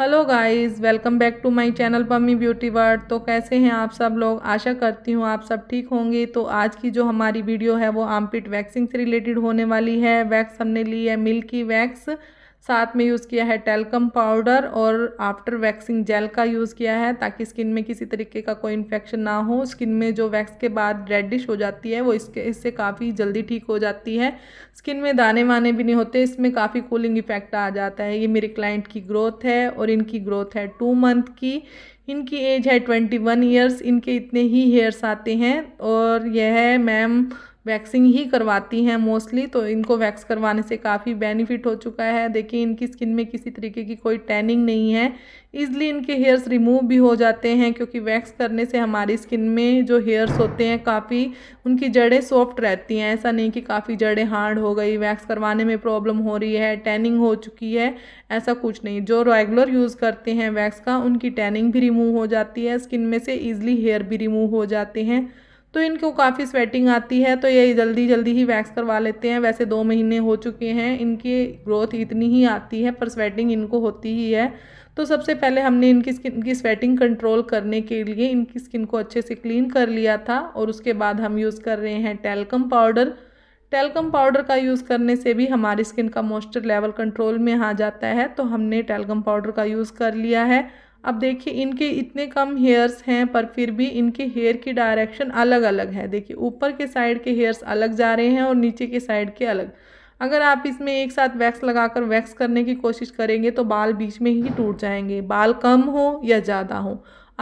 hello guys welcome back to my channel Pammi beauty world तो कैसे हैं आप सब लोग आशा करती हूँ आप सब ठीक होंगे तो आज की जो हमारी वीडियो है वो आमपिट वैक्सिंग से रिलेटेड होने वाली है वैक्स हमने ली है मिल्की वैक्स साथ में यूज़ किया है टेलकम पाउडर और आफ्टर वैक्सिंग जेल का यूज़ किया है ताकि स्किन में किसी तरीके का कोई इन्फेक्शन ना हो स्किन में जो वैक्स के बाद रेडिश हो जाती है वो इसके इससे काफ़ी जल्दी ठीक हो जाती है स्किन में दाने वाने भी नहीं होते इसमें काफ़ी कूलिंग इफेक्ट आ जाता है ये मेरे क्लाइंट की ग्रोथ है और इनकी ग्रोथ है टू मंथ की इनकी एज है ट्वेंटी वन ईयर्स इनके इतने ही हेयर्स आते हैं और यह है मैम वैक्सिंग ही करवाती हैं मोस्टली तो इनको वैक्स करवाने से काफ़ी बेनिफिट हो चुका है देखिए इनकी स्किन में किसी तरीके की कोई टैनिंग नहीं है इज़ली इनके हेयर्स रिमूव भी हो जाते हैं क्योंकि वैक्स करने से हमारी स्किन में जो हेयर्स होते हैं काफ़ी उनकी जड़ें सॉफ्ट रहती हैं ऐसा नहीं कि काफ़ी जड़ें हार्ड हो गई वैक्स करवाने में प्रॉब्लम हो रही है टैनिंग हो चुकी है ऐसा कुछ नहीं जो रेगुलर यूज़ करते हैं वैक्स का उनकी टैनिंग भी रिमूव हो जाती है स्किन में से ईजली हेयर भी रिमूव हो जाते हैं तो इनको काफ़ी स्वेटिंग आती है तो ये जल्दी जल्दी ही वैक्स करवा लेते हैं वैसे दो महीने हो चुके हैं इनकी ग्रोथ इतनी ही आती है पर स्वेटिंग इनको होती ही है तो सबसे पहले हमने इनकी स्किन की स्वेटिंग कंट्रोल करने के लिए इनकी स्किन को अच्छे से क्लीन कर लिया था और उसके बाद हम यूज़ कर रहे हैं टेलकम पाउडर टेलकम पाउडर का यूज़ करने से भी हमारी स्किन का मॉइस्चर लेवल कंट्रोल में आ जाता है तो हमने टेलकम पाउडर का यूज़ कर लिया है अब देखिए इनके इतने कम हेयर्स हैं पर फिर भी इनके हेयर की डायरेक्शन अलग अलग है देखिए ऊपर के साइड के हेयर्स अलग जा रहे हैं और नीचे के साइड के अलग अगर आप इसमें एक साथ वैक्स लगाकर वैक्स करने की कोशिश करेंगे तो बाल बीच में ही टूट जाएंगे बाल कम हो या ज़्यादा हो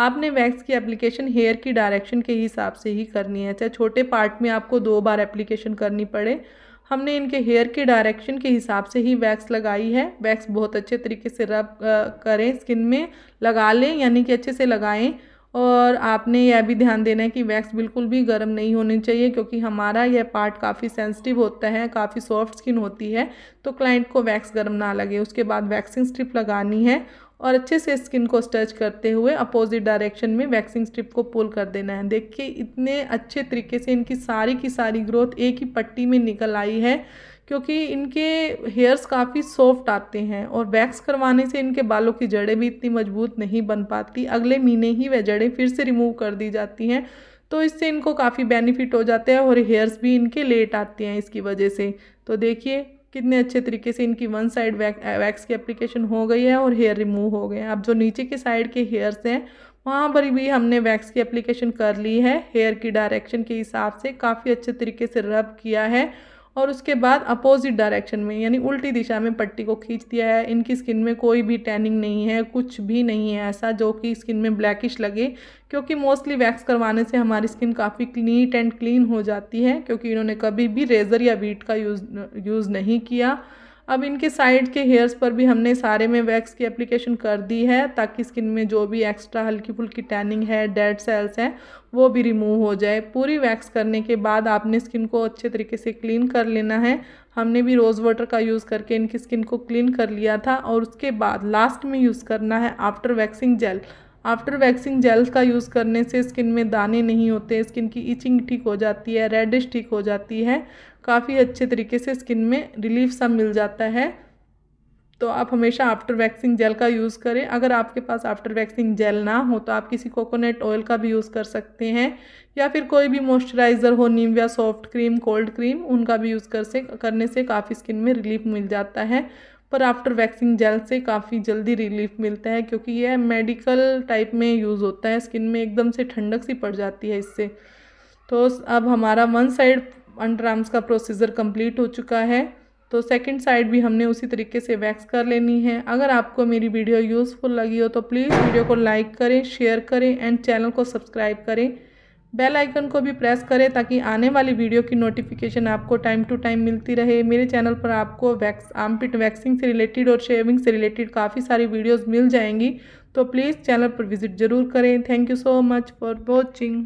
आपने वैक्स की एप्लीकेशन हेयर की डायरेक्शन के हिसाब से ही करनी है चाहे छोटे पार्ट में आपको दो बार एप्लीकेशन करनी पड़े हमने इनके हेयर के डायरेक्शन के हिसाब से ही वैक्स लगाई है वैक्स बहुत अच्छे तरीके से रब करें स्किन में लगा लें यानी कि अच्छे से लगाएं और आपने यह भी ध्यान देना है कि वैक्स बिल्कुल भी गर्म नहीं होनी चाहिए क्योंकि हमारा यह पार्ट काफ़ी सेंसिटिव होता है काफ़ी सॉफ्ट स्किन होती है तो क्लाइंट को वैक्स गर्म ना लगे उसके बाद वैक्सिंग स्ट्रिप लगानी है और अच्छे से स्किन को स्टच करते हुए अपोजिट डायरेक्शन में वैक्सिंग स्ट्रिप को पुल कर देना है देखिए इतने अच्छे तरीके से इनकी सारी की सारी ग्रोथ एक ही पट्टी में निकल आई है क्योंकि इनके हेयर्स काफ़ी सॉफ्ट आते हैं और वैक्स करवाने से इनके बालों की जड़ें भी इतनी मजबूत नहीं बन पाती अगले महीने ही वह जड़ें फिर से रिमूव कर दी जाती हैं तो इससे इनको काफ़ी बेनिफिट हो जाता है और हेयर्स भी इनके लेट आते हैं इसकी वजह से तो देखिए कितने अच्छे तरीके से इनकी वन साइड वैक्स की एप्लीकेशन हो गई है और हेयर रिमूव हो गए हैं अब जो नीचे की साइड के हेयर्स हैं वहाँ पर भी हमने वैक्स की एप्लीकेशन कर ली है हेयर की डायरेक्शन के हिसाब से काफ़ी अच्छे तरीके से रब किया है और उसके बाद अपोजिट डायरेक्शन में यानी उल्टी दिशा में पट्टी को खींच दिया है इनकी स्किन में कोई भी टैनिंग नहीं है कुछ भी नहीं है ऐसा जो कि स्किन में ब्लैकिश लगे क्योंकि मोस्टली वैक्स करवाने से हमारी स्किन काफ़ी नीट एंड क्लीन हो जाती है क्योंकि इन्होंने कभी भी रेज़र या वीट का यूज़ यूज़ नहीं किया अब इनके साइड के हेयर्स पर भी हमने सारे में वैक्स की एप्लीकेशन कर दी है ताकि स्किन में जो भी एक्स्ट्रा हल्की फुल्की टैनिंग है डेड सेल्स हैं वो भी रिमूव हो जाए पूरी वैक्स करने के बाद आपने स्किन को अच्छे तरीके से क्लीन कर लेना है हमने भी रोज़ वाटर का यूज़ करके इनकी स्किन को क्लीन कर लिया था और उसके बाद लास्ट में यूज़ करना है after waxing gel after waxing gels का यूज़ करने से स्किन में दाने नहीं होते स्किन की इचिंग ठीक हो जाती है रेडिश ठीक हो जाती है काफ़ी अच्छे तरीके से स्किन में रिलीफ सा मिल जाता है तो आप हमेशा आफ्टर वैक्सिंग जेल का यूज़ करें अगर आपके पास आफ्टर वैक्सिंग जेल ना हो तो आप किसी कोकोनट ऑयल का भी यूज़ कर सकते हैं या फिर कोई भी मॉइस्चराइज़र हो नीम या सॉफ्ट क्रीम कोल्ड क्रीम उनका भी यूज़ कर से करने से काफ़ी स्किन में रिलीफ मिल जाता है पर आफ्टर वैक्सिंग जेल से काफ़ी जल्दी रिलीफ मिलता है क्योंकि यह मेडिकल टाइप में यूज़ होता है स्किन में एकदम से ठंडक सी पड़ जाती है इससे तो अब हमारा वन साइड अंडर आर्म्स का प्रोसीजर कंप्लीट हो चुका है तो सेकंड साइड भी हमने उसी तरीके से वैक्स कर लेनी है अगर आपको मेरी वीडियो यूज़फुल लगी हो तो प्लीज़ वीडियो को लाइक करें शेयर करें एंड चैनल को सब्सक्राइब करें बेल आइकन को भी प्रेस करें ताकि आने वाली वीडियो की नोटिफिकेशन आपको टाइम टू टाइम मिलती रहे मेरे चैनल पर आपको वैक्स आमपिट वैक्सिंग से रिलेटेड और शेविंग से रिलेटेड काफ़ी सारी वीडियोज़ मिल जाएंगी तो प्लीज़ चैनल पर विजिट ज़रूर करें thank you so much for watching